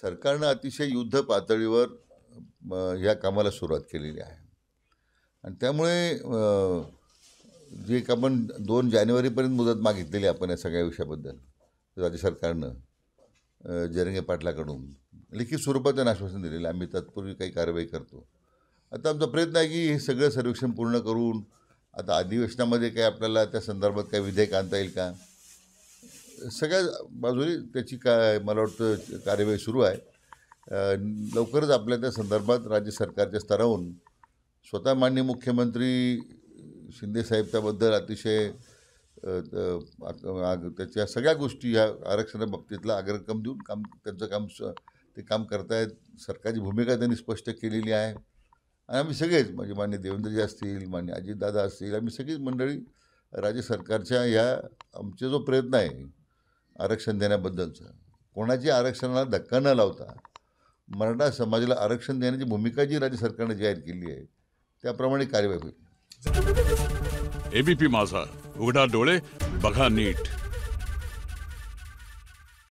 सरकारनं अतिशय युद्ध पातळीवर ह्या कामाला सुरुवात केलेली आहे आणि त्यामुळे जे एक आपण दोन जानेवारीपर्यंत मुदत मागितलेली आपण या सगळ्या विषयाबद्दल राज्य सरकारनं जरंगे पाटलाकडून लिखित स्वरूपात त्यांना आश्वासन दिलेलं आम्ही तत्पूर्वी काही कारवाई करतो आता आमचा प्रयत्न आहे की हे सगळं सर्वेक्षण पूर्ण करून आता अधिवेशनामध्ये काही आपल्याला त्या संदर्भात काही विधेयक आणता येईल का सगळ्या बाजूनी त्याची काय मला वाटतं कार्यवाही सुरू आहे लवकरच आपल्या त्या संदर्भात राज्य सरकारच्या स्तरावरून स्वतः मान्य मुख्यमंत्री शिंदे साहेब त्याबद्दल अतिशय त्याच्या सगळ्या गोष्टी ह्या आरक्षणाबाबतीतला अग्रक्रम देऊन काम त्यांचं काम ते काम करतायत सरकारची भूमिका त्यांनी स्पष्ट केलेली आहे आणि आम्ही सगळेच म्हणजे मान्य देवेंद्रजी असतील मान्य अजितदादा असतील आम्ही सगळीच मंडळी राज्य सरकारच्या या आमचा जो प्रयत्न आहे आरक्षण देण्याबद्दलचं कोणाची आरक्षणाला धक्का न लावता मराठा समाजाला आरक्षण देण्याची भूमिका जी राज्य सरकारने जाहीर केली आहे त्याप्रमाणे कार्यवाही होईल एबीपी माझा उघडा डोळे बघा नीट